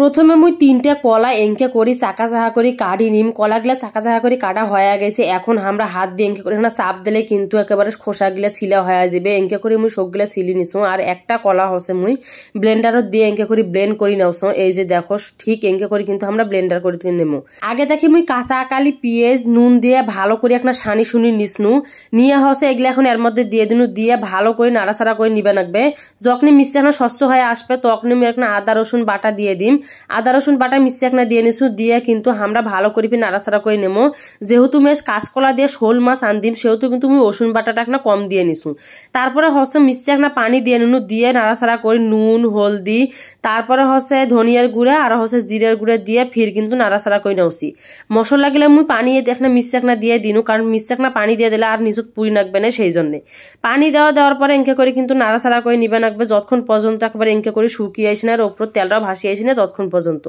প্রথমে মুই তিনটা কলা এঙ্কে করি চাকা চাকা করি কাটি নিম কলাগুলা চাকা চাকা করে কাটা হয়ে গেছে এখন আমরা হাত দিয়ে এঙ্কে করি না সাপ দিলে কিন্তু একেবারে খোসাগুলা সিলা হয়ে যাবে এঙ্কে করে মুই সবগুলা সিলি নিছো আর একটা কলা হচ্ছে মুই ব্লেন্ডারত দিয়ে এঙ্কে করি ব্লেন্ড করি নাওছো এই যে দেখো ঠিক এঙ্কে করে কিন্তু আমরা ব্লেন্ডার করে নেবো আগে দেখি মুই কাঁচা আকালি পিঁয়াজ নুন দিয়ে ভালো করে একটা সানি শুনি নিছনু নিয়ে হচ্ছে এগুলো এখন এর মধ্যে দিয়ে দিনু দিয়ে ভালো করে নাড়াচাড়া করে নিবে লাগবে যখনই এখন স্বচ্ছ হয়ে আসবে তখনই আমি একটা আদা রসুন বাটা দিয়ে দিম আদা রসুন বাটা মিশিয়ে একনা দিয়ে নিছু দিয়ে কিন্তু আমরা ভালো করে নাড়াচাড়া করে নেবো যেহেতু মেস কাঁচকলা দিয়ে শোল মাছ আনদিম সেহেতু কিন্তু আমি রসুন বাটাটা একনা কম দিয়ে নিছু তারপরে হচ্ছে মিশিয়ে একনা পানি দিয়ে নিনু দিয়ে নাড়াচাড়া করে নুন হলদি তারপরে হচ্ছে ধনিয়ার গুঁড়ে আর হচ্ছে জিরার গুঁড়ে দিয়ে ফির কিন্তু নাড়াচাড়া করে নেওছি মশলা গেলে আমি পানি একনা মিশিয়ে একনা দিয়ে দিনু কারণ মিশিয়ে একনা পানি দিয়ে দিলে আর নিজত পুরি নাকবে না সেই জন্যে পানি দেওয়া দেওয়ার পরে এঁকে করে কিন্তু নাড়াচাড়া করে নিবে নাকবে যতক্ষণ পর্যন্ত একবার এঁকে করে শুকিয়ে আসি না আর ওপর তেলটাও ভাসিয়ে আসি না ততক্ষণ পর্যন্ত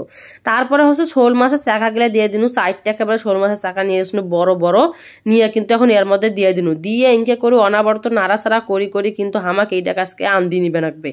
তারপরে হচ্ছে শোল মাছের চাকা গেলে দিয়ে দিনু সাইডটা একেবারে শোল মাছের চাকা নিয়ে এসে বড় বড় নিয়ে কিন্তু এখন এর মধ্যে দিয়ে দিন দিয়ে ইনকে করে অনাবর্ত নাড়াচাড়া করি করি কিন্তু আমাকে এইটা কাছকে আন্দি নিবে রাখবে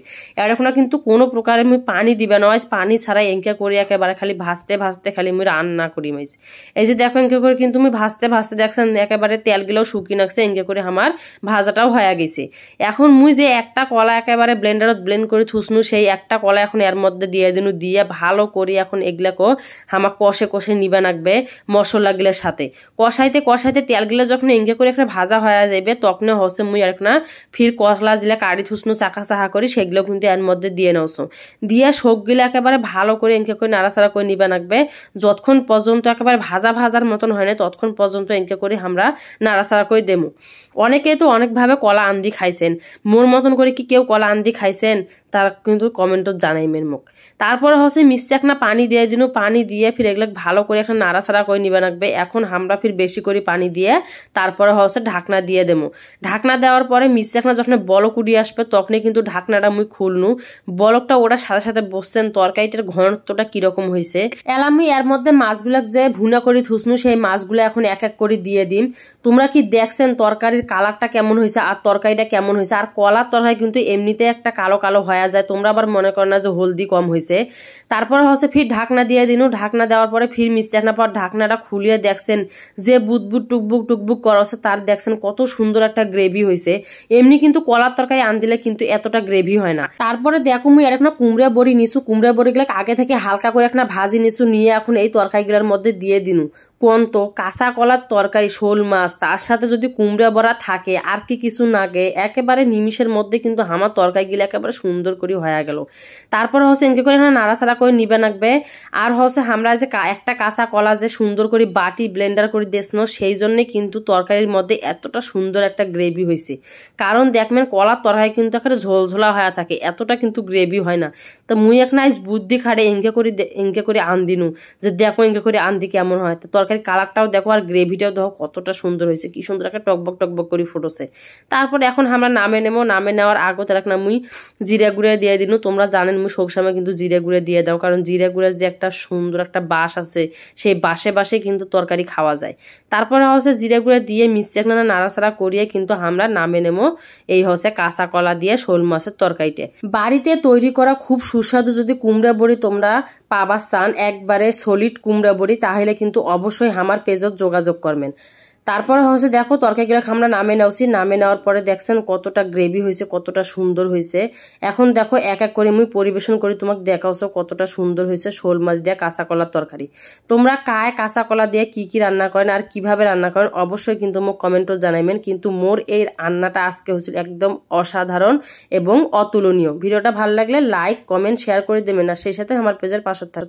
এখন কিন্তু কোনো প্রকারে মুই পানি দিবে না পানি ছাড়া এঁকে করে একেবারে খালি ভাসতে ভাসতে খালি মুই রান্না করি মাইছি এই যে দেখো এঁকে করে কিন্তু মুই ভাসতে ভাসতে দেখছেন একেবারে তেল তেলগুলোও শুকিয়ে নাকছে এঁকে করে আমার ভাজাটাও হয়ে গেছে এখন মুই যে একটা কলা একেবারে ব্লেন্ডারত ব্লেন্ড করে থুসনু সেই একটা কলা এখন এর মধ্যে দিয়ে দিনু দিয়ে ভালো করে এখন এগুলাকে আমার কষে কষে নিবা লাগবে মশলাগুলোর সাথে কষাইতে কষাইতে তেলগুলো যখন এঙ্গে করে একটা ভাজা হয়ে যাবে তখন হসে মুই আর না ফির কষলা জিলা কাড়ি থুসনু চাকা চাকা করি সেগুলো কিন্তু এর মধ্যে দিয়ে নেওছো দিয়া শোকগুলো একেবারে ভালো করে এঙ্কে করে নাড়াচাড়া করে নিবা লাগবে যতক্ষণ পর্যন্ত একেবারে ভাজা ভাজার মতন হয় না ততক্ষণ পর্যন্ত এঙ্কে করে আমরা নাড়াচাড়া করে দেবো অনেকেই তো অনেকভাবে কলা আন্দি খাইছেন মোর মতন করে কি কেউ কলা আন্দি খাইছেন তার কিন্তু কমেন্টত জানাই জানাইমেন মুখ তারপরে হচ্ছে মিশে একনা পানি দিয়ে দিন পানি দিয়ে ফির এগুলো ভালো করে একটা নাড়াচাড়া করে নিবে লাগবে এখন আমরা ফির বেশি করে পানি দিয়ে তারপরে হচ্ছে ঢাকনা দিয়ে দেবো ঢাকনা দেওয়ার পরে মিশে একনা যখন বলক উড়িয়ে আসবে তখনই কিন্তু ঢাকনাটা মুই খুলনু বলকটা ওরা সাথে সাথে বসছেন তরকারিটার ঘনত্বটা কিরকম হয়েছে এলা আমি এর মধ্যে মাছগুলাক যে ভুনা করে থুসনু সেই মাছগুলো এখন এক এক করে দিয়ে দিম তোমরা কি দেখছেন তরকারির কালারটা কেমন হয়েছে আর তরকারিটা কেমন হয়েছে আর কলার তরকারি কিন্তু এমনিতে একটা কালো কালো হয়ে যায় তোমরা আবার মনে করো না যে হলদি কম হয়েছে তার তারপর হচ্ছে ফির ঢাকনা দিয়ে দিন ঢাকনা দেওয়ার পরে ফির মিস্ত্রি পর ঢাকনাটা খুলিয়ে দেখছেন যে বুদবুদ টুকবুক টুকবুক করছে তার দেখছেন কত সুন্দর একটা গ্রেভি হয়েছে এমনি কিন্তু কলার তরকারি আন দিলে কিন্তু এতটা গ্রেভি হয় না তারপরে দেখো মুই আর একটা কুমড়া বড়ি নিছু কুমড়া বড়িগুলো আগে থেকে হালকা করে একটা ভাজি নিছু নিয়ে এখন এই তরকারিগুলোর মধ্যে দিয়ে দিনু কন্ত কাঁচা কলার তরকারি শোল মাছ তার সাথে যদি কুমড়া বড়া থাকে আর কি কিছু নাগে একেবারে নিমিষের মধ্যে কিন্তু আমার তরকারিগুলো একেবারে সুন্দর করে হয়ে গেল তারপর হচ্ছে এনকে করে নাড়াচাড়া করে নিবে নাকবে আর হচ্ছে আমরা যে একটা কাঁচা কলা যে সুন্দর করে বাটি ব্লেন্ডার করে নো সেই জন্যে কিন্তু তরকারির মধ্যে এতটা সুন্দর একটা গ্রেভি হয়েছে কারণ দেখবেন কলার তরকারি কিন্তু একটা ঝোলঝোলা হয়ে থাকে এতটা কিন্তু গ্রেভি হয় না তো মুই এখন বুদ্ধি খাড়ে এনকে করে এনকে করে আন দিনু যে দেখো এনকে করে আন্দি কেমন হয় তো তরকারি তরকারির কালারটাও দেখো আর গ্রেভিটাও দেখো কতটা সুন্দর হয়েছে কি সুন্দর একটা টকবক টকবক করে ফুটেছে তারপরে এখন আমরা নামে নেবো নামে নেওয়ার আগত রাখলাম মুই জিরা গুঁড়ে দিয়ে দিন তোমরা জানেন মুই সবসময় কিন্তু জিরা গুঁড়ে দিয়ে দাও কারণ জিরা গুঁড়ার যে একটা সুন্দর একটা বাস আছে সেই বাসে বাসে কিন্তু তরকারি খাওয়া যায় তারপরে হচ্ছে জিরা গুঁড়ে দিয়ে মিশ্রে না নাড়াচাড়া করিয়ে কিন্তু আমরা নামে নেবো এই হচ্ছে কাঁচা কলা দিয়ে শোল মাছের তরকারিতে বাড়িতে তৈরি করা খুব সুস্বাদু যদি কুমড়া বড়ি তোমরা পাবা চান একবারে সলিড কুমড়া বড়ি তাহলে কিন্তু অবশ্যই অবশ্যই আমার পেজত যোগাযোগ করবেন তারপরে হচ্ছে দেখো তরকারিগুলো আমরা নামে নেওছি নামে নেওয়ার পরে দেখছেন কতটা গ্রেভি হয়েছে কতটা সুন্দর হয়েছে এখন দেখো এক এক করে আমি পরিবেশন করি তোমাকে দেখাওছো কতটা সুন্দর হয়েছে শোল মাছ দিয়ে কাঁচা কলার তরকারি তোমরা কায় কাঁচা কলা দিয়ে কি কি রান্না করেন আর কিভাবে রান্না করেন অবশ্যই কিন্তু মোক কমেন্টও জানাইবেন কিন্তু মোর এই রান্নাটা আজকে হয়েছিল একদম অসাধারণ এবং অতুলনীয় ভিডিওটা ভালো লাগলে লাইক কমেন্ট শেয়ার করে দেবেন আর সেই সাথে আমার পেজের পাশে থাকবে